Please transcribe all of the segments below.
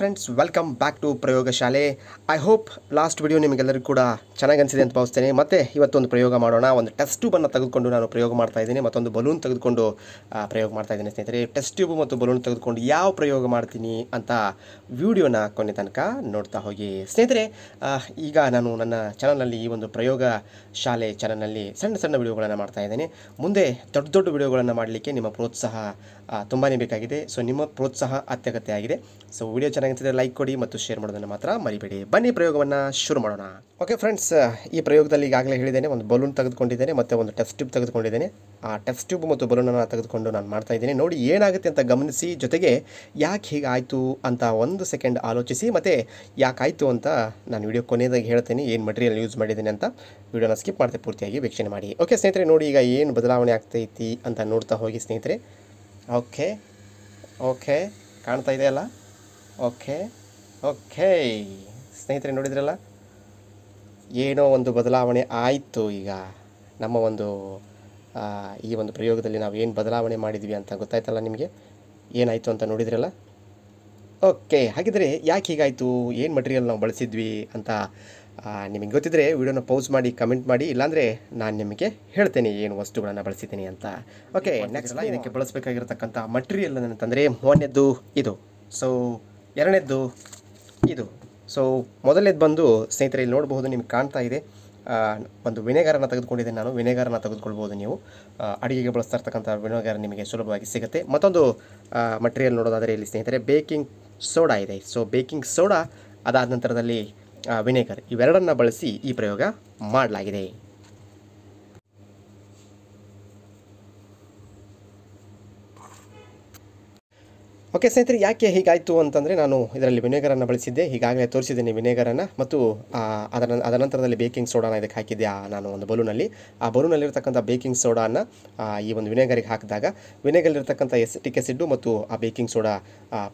friends welcome back to ಪ್ರಯೋಗಶಾಲೆ I hope last video ನಿಮಗೆಲ್ಲರಿಗೂ ಕೂಡ ಚೆನ್ನಾಗಿ ಅನಿಸಿದೆ ಅಂತ ಭಾವಿಸ್ತೇನೆ ಮತ್ತೆ ಇವತ್ತೊಂದು ಪ್ರಯೋಗ ಮಾಡೋಣ ಒಂದು ಟೆಸ್ಟ್ ಅನ್ನು ತೆಗೆದುಕೊಂಡು ನಾನು ಪ್ರಯೋಗ ಮಾಡ್ತಾ ಇದ್ದೀನಿ ಮತ್ತೊಂದು ಬಲೂನ್ ತೆಗೆದುಕೊಂಡು ಪ್ರಯೋಗ ಮಾಡ್ತಾ ಇದ್ದೀನಿ ಸ್ನೇಹಿತರೆ ಟೆಸ್ಟ್ ಟ್ಯೂಬ್ ಮತ್ತು ಬಲೂನ್ ತೆಗೆದುಕೊಂಡು ಯಾವ ಪ್ರಯೋಗ ಮಾಡ್ತೀನಿ ಅಂತ ವಿಡಿಯೋನ ಕೊನೆ ತನಕ ನೋಡ್ತಾ ಹೋಗಿ ಸ್ನೇಹಿತರೆ ಈಗ ನಾನು ನನ್ನ ಚಾನಲ್ನಲ್ಲಿ ಈ ಒಂದು ಪ್ರಯೋಗ ಶಾಲೆ ಚಾನಲ್ನಲ್ಲಿ ಸಣ್ಣ ಸಣ್ಣ ವಿಡಿಯೋಗಳನ್ನು ಮಾಡ್ತಾ ಇದ್ದೇನೆ ಮುಂದೆ ದೊಡ್ಡ ದೊಡ್ಡ ವಿಡಿಯೋಗಳನ್ನು ಮಾಡಲಿಕ್ಕೆ ನಿಮ್ಮ ಪ್ರೋತ್ಸಾಹ ತುಂಬಾ ಬೇಕಾಗಿದೆ ಸೊ ನಿಮ್ಮ ಪ್ರೋತ್ಸಾಹ ಅತ್ಯಗತ್ಯ ಆಗಿದೆ ಸೊ ವಿಡಿಯೋ ಸ್ನೇಹಿತರೆ ಲೈಕ್ ಕೊಡಿ ಮತ್ತು ಶೇರ್ ಮಾಡೋದನ್ನು ಮಾತ್ರ ಮರಿಬೇಡಿ ಬನ್ನಿ ಪ್ರಯೋಗವನ್ನು ಶುರು ಮಾಡೋಣ ಓಕೆ ಫ್ರೆಂಡ್ಸ್ ಈ ಪ್ರಯೋಗದಲ್ಲಿ ಈಗಾಗಲೇ ಹೇಳಿದ್ದೇನೆ ಒಂದು ಬಲೂನ್ ತೆಗೆದುಕೊಂಡಿದ್ದೇನೆ ಮತ್ತು ಒಂದು ಟೆಸ್ಟ್ ಟ್ಯೂಬ್ ತೆಗೆದುಕೊಂಡಿದ್ದೇನೆ ಆ ಟೆಸ್ಟ್ ಟ್ಯೂಬ್ ಮತ್ತು ಬಲೂನನ್ನು ತೆಗೆದುಕೊಂಡು ನಾನು ಮಾಡ್ತಾ ಇದ್ದೀನಿ ನೋಡಿ ಏನಾಗುತ್ತೆ ಅಂತ ಗಮನಿಸಿ ಜೊತೆಗೆ ಯಾಕೆ ಹೀಗಾಯಿತು ಅಂತ ಒಂದು ಸೆಕೆಂಡ್ ಆಲೋಚಿಸಿ ಮತ್ತು ಯಾಕಾಯಿತು ಅಂತ ನಾನು ವಿಡಿಯೋ ಕೊನೆಯದಾಗಿ ಹೇಳ್ತೇನೆ ಏನು ಮೆಟೀರಿಯಲ್ ಯೂಸ್ ಮಾಡಿದ್ದೀನಿ ಅಂತ ವಿಡಿಯೋನ ಸ್ಕಿಪ್ ಮಾಡ್ತೇವೆ ಪೂರ್ತಿಯಾಗಿ ವೀಕ್ಷಣೆ ಮಾಡಿ ಓಕೆ ಸ್ನೇಹಿತರೆ ನೋಡಿ ಈಗ ಏನು ಬದಲಾವಣೆ ಆಗ್ತೈತಿ ಅಂತ ನೋಡ್ತಾ ಹೋಗಿ ಸ್ನೇಹಿತರೆ ಓಕೆ ಓಕೆ ಕಾಣ್ತಾ ಇದೆಯಲ್ಲ ಓಕೆ ಓಕೆ ಸ್ನೇಹಿತರೆ ನೋಡಿದ್ರಲ್ಲ ಏನೋ ಒಂದು ಬದಲಾವಣೆ ಆಯಿತು ಈಗ ನಮ್ಮ ಒಂದು ಈ ಒಂದು ಪ್ರಯೋಗದಲ್ಲಿ ನಾವು ಏನು ಬದಲಾವಣೆ ಮಾಡಿದ್ವಿ ಅಂತ ಗೊತ್ತಾಯ್ತಲ್ಲ ನಿಮಗೆ ಏನಾಯಿತು ಅಂತ ನೋಡಿದ್ರಲ್ಲ ಓಕೆ ಹಾಗಿದ್ರೆ ಯಾಕೆ ಹೀಗಾಯಿತು ಏನು ಮಟೀರಿಯಲ್ ನಾವು ಬಳಸಿದ್ವಿ ಅಂತ ನಿಮಗೆ ಗೊತ್ತಿದ್ದರೆ ವಿಡಿಯೋನ ಪೌಸ್ ಮಾಡಿ ಕಮೆಂಟ್ ಮಾಡಿ ಇಲ್ಲಾಂದರೆ ನಾನು ನಿಮಗೆ ಹೇಳ್ತೇನೆ ಏನು ವಸ್ತುಗಳನ್ನು ಬಳಸಿದ್ದೀನಿ ಅಂತ ಓಕೆ ನೆಕ್ಸ್ಟ್ ಇದಕ್ಕೆ ಬಳಸಬೇಕಾಗಿರತಕ್ಕಂಥ ಮಟೀರಿಯಲ್ ಅಂತಂದರೆ ಮೊನ್ನೆದ್ದು ಇದು ಸೊ ಎರಡನೇದ್ದು ಇದು ಸೊ ಮೊದಲನೇದು ಬಂದು ಸ್ನೇಹಿತರೆ ಇಲ್ಲಿ ನೋಡಬಹುದು ನಿಮ್ಗೆ ಕಾಣ್ತಾ ಇದೆ ಒಂದು ವಿನೆಗರನ್ನು ತೆಗೆದುಕೊಂಡಿದ್ದೆ ನಾನು ವಿನೆಗರನ್ನು ತೆಗೆದುಕೊಳ್ಬೋದು ನೀವು ಅಡುಗೆಗೆ ಬಳಸ್ತಾ ಇರ್ತಕ್ಕಂಥ ವಿನೆಗರ್ ನಿಮಗೆ ಸುಲಭವಾಗಿ ಸಿಗುತ್ತೆ ಮತ್ತೊಂದು ಮಟೀರಿಯಲ್ ನೋಡೋದಾದರೆ ಇಲ್ಲಿ ಸ್ನೇಹಿತರೆ ಬೇಕಿಂಗ್ ಸೋಡಾ ಇದೆ ಸೊ ಬೇಕಿಂಗ್ ಸೋಡಾ ಅದಾದ ನಂತರದಲ್ಲಿ ವಿನೆಗರ್ ಇವೆರಡನ್ನು ಬಳಸಿ ಈ ಪ್ರಯೋಗ ಮಾಡಲಾಗಿದೆ ಓಕೆ ಸ್ನೇಹಿತರೆ ಯಾಕೆ ಹೀಗಾಯಿತು ಅಂತಂದರೆ ನಾನು ಇದರಲ್ಲಿ ವಿನೆಗರನ್ನು ಬಳಸಿದ್ದೆ ಈಗಾಗಲೇ ತೋರಿಸಿದ್ದೀನಿ ವಿನೇಗರನ್ನು ಮತ್ತು ಅದರ ಅದನಂತರದಲ್ಲಿ ನಂತರದಲ್ಲಿ ಬೇಕಿಂಗ್ ಸೋಡಾನ ಇದಕ್ಕೆ ಹಾಕಿದ್ದೆ ನಾನು ಒಂದು ಬಲೂನಲ್ಲಿ ಆ ಬಲೂನಲ್ಲಿರ್ತಕ್ಕಂಥ ಬೇಕಿಂಗ್ ಸೋಡಾನ ಈ ಒಂದು ವಿನೆಗರಿಗೆ ಹಾಕಿದಾಗ ಎಸ್ ಎಸಿಟಿಕ್ ಎಸಿಡ್ಡು ಮತ್ತು ಆ ಬೇಕಿಂಗ್ ಸೋಡಾ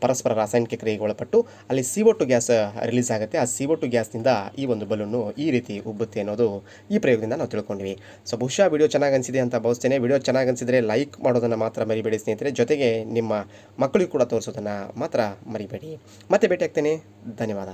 ಪರಸ್ಪರ ರಾಸಾಯನಿಕ ಕ್ರಿಯೆಗೆ ಒಳಪಟ್ಟು ಅಲ್ಲಿ ಸಿ ಒ ಗ್ಯಾಸ್ ರಿಲೀಸ್ ಆಗುತ್ತೆ ಆ ಸಿ ಒ ಗ್ಯಾಸ್ನಿಂದ ಈ ಒಂದು ಬಲೂನು ಈ ರೀತಿ ಉಬ್ಬುತ್ತೆ ಅನ್ನೋದು ಈ ಪ್ರಯೋಗದಿಂದ ನಾವು ತಿಳ್ಕೊಂಡ್ವಿ ಸೊ ಬಹುಶಃ ವಿಡಿಯೋ ಚೆನ್ನಾಗಿ ಅನಿಸಿದೆ ಅಂತ ಭಾವಿಸ್ತೇನೆ ವಿಡಿಯೋ ಚೆನ್ನಾಗಿ ಅನಿಸಿದರೆ ಲೈಕ್ ಮಾಡೋದನ್ನು ಮಾತ್ರ ಮರಿಬೇಡಿ ಸ್ನೇಹಿತರೆ ಜೊತೆಗೆ ನಿಮ್ಮ ಮಕ್ಕಳಿಗೂ ಕೂಡ ತೋರಿಸೋದನ್ನು ಮಾತ್ರ ಮರಿಬೇಡಿ ಮತ್ತೆ ಭೇಟಿ ಆಗ್ತೇನೆ ಧನ್ಯವಾದ